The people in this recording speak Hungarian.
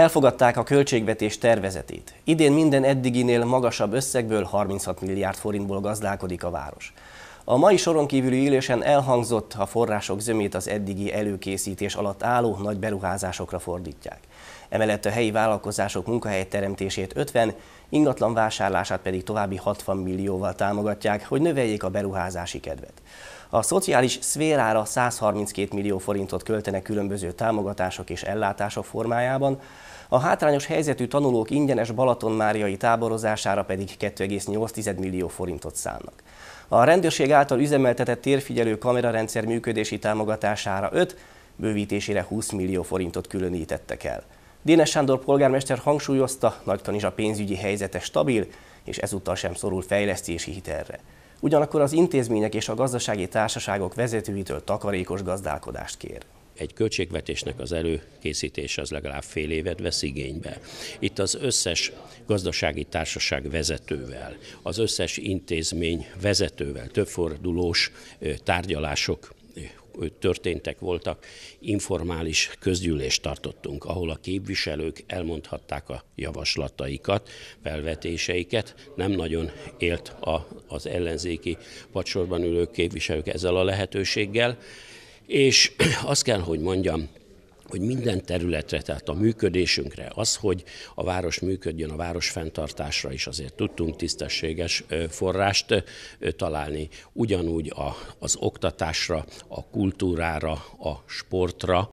Elfogadták a költségvetés tervezetét. Idén minden eddiginél magasabb összegből 36 milliárd forintból gazdálkodik a város. A mai soron kívüli ülésen elhangzott, a források zömét az eddigi előkészítés alatt álló nagy beruházásokra fordítják. Emellett a helyi vállalkozások munkahely teremtését 50, ingatlan vásárlását pedig további 60 millióval támogatják, hogy növeljék a beruházási kedvet. A szociális szférára 132 millió forintot költenek különböző támogatások és ellátások formájában, a hátrányos helyzetű tanulók ingyenes Balatonmáriai táborozására pedig 2,8 millió forintot szánnak. A rendőrség által üzemeltetett térfigyelő kamerarendszer működési támogatására 5, bővítésére 20 millió forintot különítettek el. Dénes Sándor polgármester hangsúlyozta, Nagykanizsa pénzügyi helyzete stabil, és ezúttal sem szorul fejlesztési hitelre. Ugyanakkor az intézmények és a gazdasági társaságok vezetőitől takarékos gazdálkodást kér egy költségvetésnek az előkészítése az legalább fél évet vesz igénybe. Itt az összes gazdasági társaság vezetővel, az összes intézmény vezetővel többfordulós tárgyalások történtek, voltak, informális közgyűlést tartottunk, ahol a képviselők elmondhatták a javaslataikat, felvetéseiket. Nem nagyon élt a, az ellenzéki pacsorban ülő képviselők ezzel a lehetőséggel, és azt kell, hogy mondjam, hogy minden területre, tehát a működésünkre, az, hogy a város működjön, a város fenntartásra is azért tudtunk tisztességes forrást találni, ugyanúgy a, az oktatásra, a kultúrára, a sportra,